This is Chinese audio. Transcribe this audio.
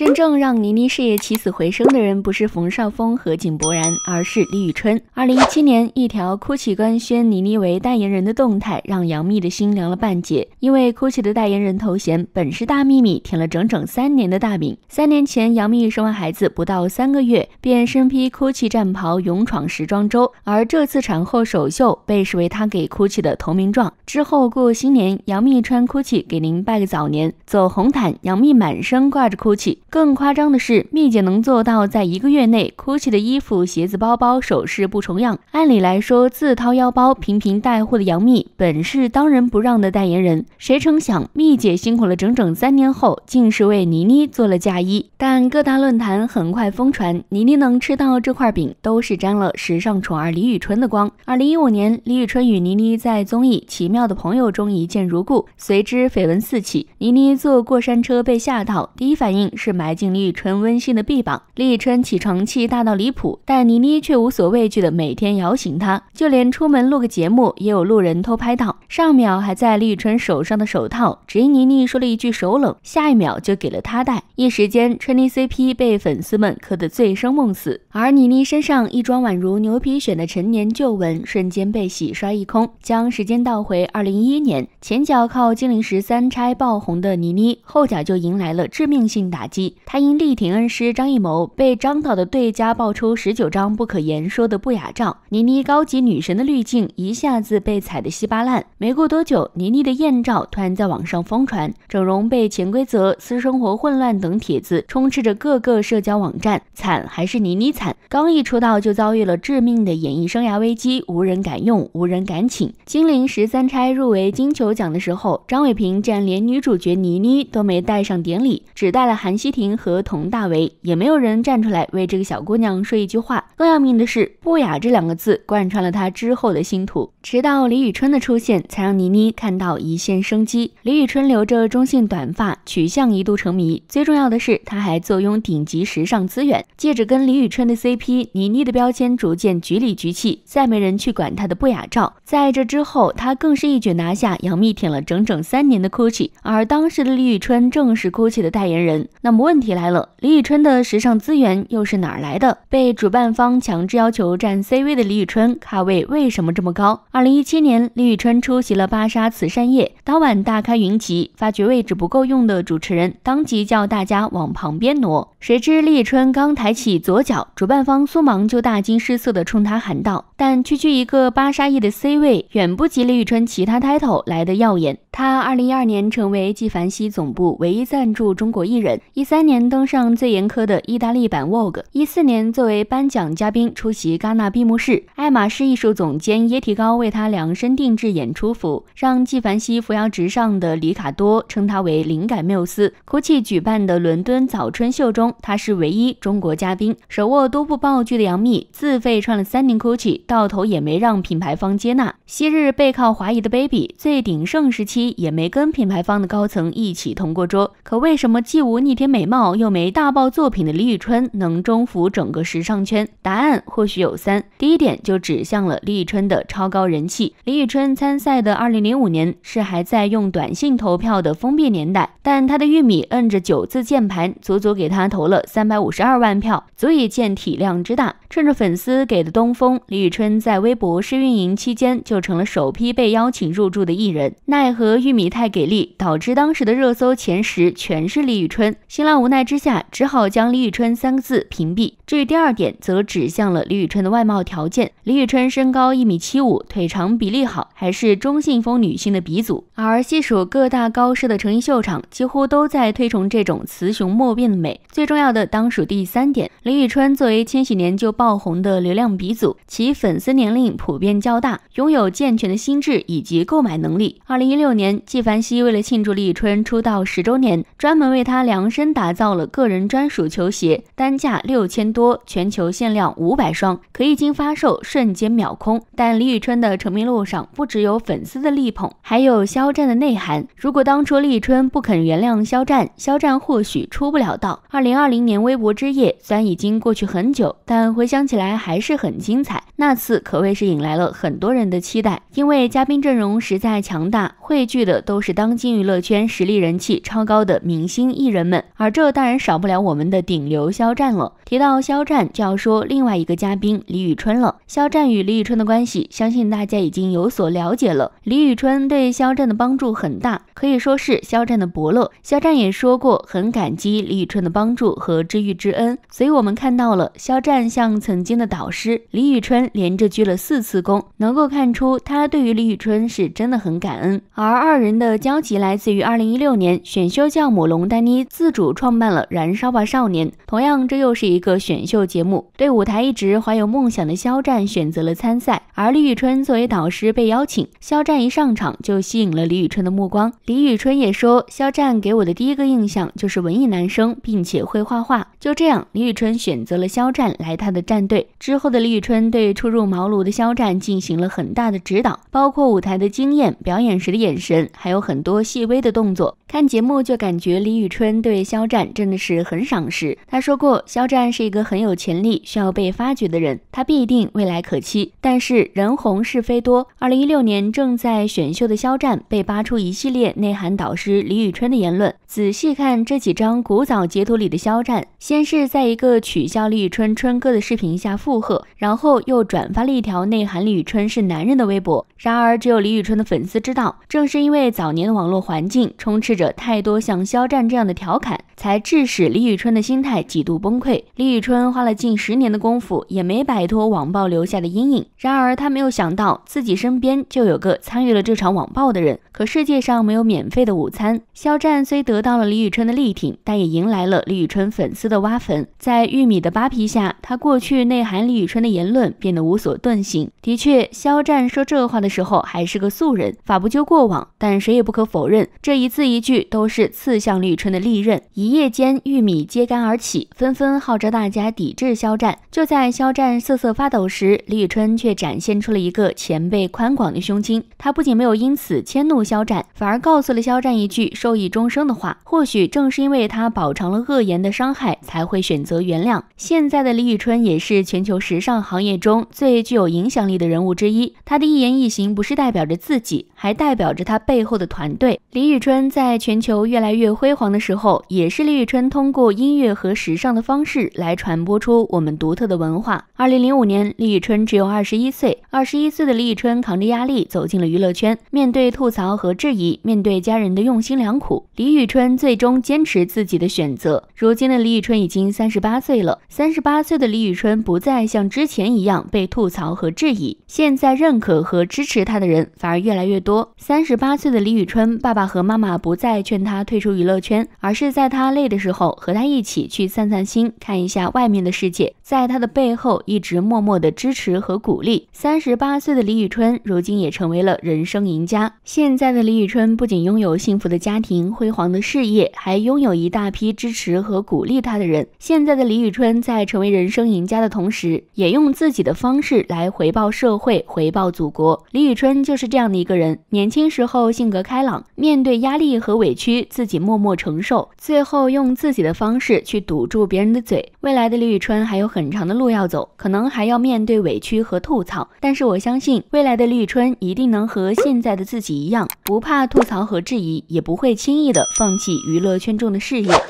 这真正让倪妮事业起死回生的人不是冯绍峰和井柏然，而是李宇春。二零一七年，一条 GUCCI 官宣倪妮为代言人的动态，让杨幂的心凉了半截。因为 GUCCI 的代言人头衔本是大秘密，舔了整整三年的大饼。三年前，杨幂生完孩子不到三个月，便身披 GUCCI 战袍勇闯时装周，而这次产后首秀被视为她给 GUCCI 的投名状。之后过新年，杨幂穿 GUCCI 给您拜个早年；走红毯，杨幂满身挂着 GUCCI。更夸张的是，蜜姐能做到在一个月内 g u c c i 的衣服、鞋子、包包、首饰不重样。按理来说，自掏腰包频频带货的杨幂本是当仁不让的代言人，谁成想，蜜姐辛苦了整整三年后，竟是为倪妮做了嫁衣。但各大论坛很快疯传，倪妮能吃到这块饼，都是沾了时尚宠儿李宇春的光。二零一五年，李宇春与倪妮在综艺《奇妙的朋友》中一见如故，随之绯闻四起。倪妮坐过山车被吓到，第一反应是买。还进李宇春温馨的臂膀，李宇春起床气大到离谱，但倪妮却无所畏惧的每天摇醒她，就连出门录个节目，也有路人偷拍到上秒还在李宇春手上的手套，只因倪妮说了一句手冷，下一秒就给了她戴。一时间，春妮 CP 被粉丝们磕得醉生梦死，而倪妮身上一桩宛如牛皮癣的陈年旧闻，瞬间被洗刷一空。将时间倒回二零一一年，前脚靠《金陵十三钗》爆红的倪妮，后脚就迎来了致命性打击。她因力挺恩师张艺谋，被张导的对家爆出十九张不可言说的不雅照，倪妮高级女神的滤镜一下子被踩得稀巴烂。没过多久，倪妮的艳照突然在网上疯传，整容被潜规则、私生活混乱等帖子充斥着各个社交网站。惨还是倪妮惨？刚一出道就遭遇了致命的演艺生涯危机，无人敢用，无人敢请。《金陵十三钗》入围金球奖的时候，张伟平竟然连女主角倪妮都没带上典礼，只带了韩熙婷。和佟大为也没有人站出来为这个小姑娘说一句话。更要命的是，“不雅”这两个字贯穿了她之后的星途。直到李宇春的出现，才让倪妮看到一线生机。李宇春留着中性短发，取向一度成谜。最重要的是，她还坐拥顶级时尚资源。借着跟李宇春的 CP，倪妮的标签逐渐局里局气，再没人去管她的不雅照。在这之后，她更是一举拿下杨幂舔了整整三年的 Gucci，而当时的李宇春正是 Gucci 的代言人。那么问题？起来了，李宇春的时尚资源又是哪儿来的？被主办方强制要求站 C 位的李宇春，咖位为什么这么高？二零一七年，李宇春出席了芭莎慈善夜，当晚大开云集，发觉位置不够用的主持人当即叫大家往旁边挪。谁知李宇春刚抬起左脚，主办方苏芒就大惊失色地冲他喊道：“但区区一个巴沙裔的 C 位，远不及李宇春其他 title 来的耀眼。”他二零一二年成为纪梵希总部唯一赞助中国艺人，一三年登上最严苛的意大利版 VOGUE，一四年作为颁奖嘉宾出席戛纳闭幕式，爱马仕艺术总监耶提高为他量身定制演出服，让纪梵希扶摇直上的里卡多称他为灵感缪斯。GUCCI 举办的伦敦早春秀中。他是唯一中国嘉宾，手握多部爆剧的杨幂自费穿了三年 gucci，到头也没让品牌方接纳。昔日背靠华谊的 baby，最鼎盛时期也没跟品牌方的高层一起同过桌。可为什么既无逆天美貌，又没大爆作品的李宇春能征服整个时尚圈？答案或许有三。第一点就指向了李宇春的超高人气。李宇春参赛的二零零五年是还在用短信投票的封闭年代，但她的玉米摁着九字键盘，足足给她投。投了三百五十二万票，足以见体量之大。趁着粉丝给的东风，李宇春在微博试运营期间就成了首批被邀请入驻的艺人。奈何玉米太给力，导致当时的热搜前十全是李宇春。新浪无奈之下，只好将李宇春三个字屏蔽。至于第二点，则指向了李宇春的外貌条件。李宇春身高一米七五，腿长比例好，还是中性风女性的鼻祖。而细数各大高奢的成衣秀场，几乎都在推崇这种雌雄莫辨的美。最重要的当属第三点，李宇春作为千禧年就爆红的流量鼻祖，其粉丝年龄普遍较大，拥有健全的心智以及购买能力。二零一六年，纪梵希为了庆祝李宇春出道十周年，专门为她量身打造了个人专属球鞋，单价六千多，全球限量五百双，可一经发售，瞬间秒空。但李宇春的成名路上不只有粉丝的力捧，还有肖战的内涵。如果当初李宇春不肯原谅肖战，肖战或许出不了道。二零二。二零年微博之夜虽然已经过去很久，但回想起来还是很精彩。那次可谓是引来了很多人的期待，因为嘉宾阵容实在强大。汇聚的都是当今娱乐圈实力、人气超高的明星艺人们，而这当然少不了我们的顶流肖战了。提到肖战，就要说另外一个嘉宾李宇春了。肖战与李宇春的关系，相信大家已经有所了解了。李宇春对肖战的帮助很大，可以说是肖战的伯乐。肖战也说过很感激李宇春的帮助和知遇之恩，所以我们看到了肖战向曾经的导师李宇春连着鞠了四次躬，能够看出他对于李宇春是真的很感恩。而二人的交集来自于二零一六年，选秀教母龙丹妮自主创办了《燃烧吧少年》。同样，这又是一个选秀节目。对舞台一直怀有梦想的肖战选择了参赛，而李宇春作为导师被邀请。肖战一上场就吸引了李宇春的目光。李宇春也说，肖战给我的第一个印象就是文艺男生，并且会画画。就这样，李宇春选择了肖战来他的战队。之后的李宇春对初入茅庐的肖战进行了很大的指导，包括舞台的经验、表演时的演。眼神还有很多细微的动作，看节目就感觉李宇春对肖战真的是很赏识。他说过，肖战是一个很有潜力、需要被发掘的人，他必定未来可期。但是人红是非多，二零一六年正在选秀的肖战被扒出一系列内涵导师李宇春的言论。仔细看这几张古早截图里的肖战，先是在一个取笑李宇春春哥的视频下附和，然后又转发了一条内涵李宇春是男人的微博。然而只有李宇春的粉丝知道这。正是因为早年的网络环境充斥着太多像肖战这样的调侃，才致使李宇春的心态几度崩溃。李宇春花了近十年的功夫，也没摆脱网暴留下的阴影。然而，他没有想到自己身边就有个参与了这场网暴的人。可世界上没有免费的午餐。肖战虽得到了李宇春的力挺，但也迎来了李宇春粉丝的挖坟。在玉米的扒皮下，他过去内涵李宇春的言论变得无所遁形。的确，肖战说这话的时候还是个素人，法不究过。过往，但谁也不可否认，这一字一句都是刺向李宇春的利刃。一夜间，玉米揭竿而起，纷纷号召大家抵制肖战。就在肖战瑟瑟发抖时，李宇春却展现出了一个前辈宽广的胸襟。他不仅没有因此迁怒肖战，反而告诉了肖战一句受益终生的话。或许正是因为他饱尝了恶言的伤害，才会选择原谅。现在的李宇春也是全球时尚行业中最具有影响力的人物之一。他的一言一行，不是代表着自己，还代表。着他背后的团队，李宇春在全球越来越辉煌的时候，也是李宇春通过音乐和时尚的方式来传播出我们独特的文化。二零零五年，李宇春只有二十一岁，二十一岁的李宇春扛着压力走进了娱乐圈，面对吐槽和质疑，面对家人的用心良苦，李宇春最终坚持自己的选择。如今的李宇春已经三十八岁了，三十八岁的李宇春不再像之前一样被吐槽和质疑，现在认可和支持他的人反而越来越多。三。三十八岁的李宇春，爸爸和妈妈不再劝他退出娱乐圈，而是在他累的时候和他一起去散散心，看一下外面的世界，在他的背后一直默默的支持和鼓励。三十八岁的李宇春如今也成为了人生赢家。现在的李宇春不仅拥有幸福的家庭、辉煌的事业，还拥有一大批支持和鼓励他的人。现在的李宇春在成为人生赢家的同时，也用自己的方式来回报社会、回报祖国。李宇春就是这样的一个人，年轻。时候性格开朗，面对压力和委屈，自己默默承受，最后用自己的方式去堵住别人的嘴。未来的李宇春还有很长的路要走，可能还要面对委屈和吐槽，但是我相信未来的李宇春一定能和现在的自己一样，不怕吐槽和质疑，也不会轻易的放弃娱乐圈中的事业。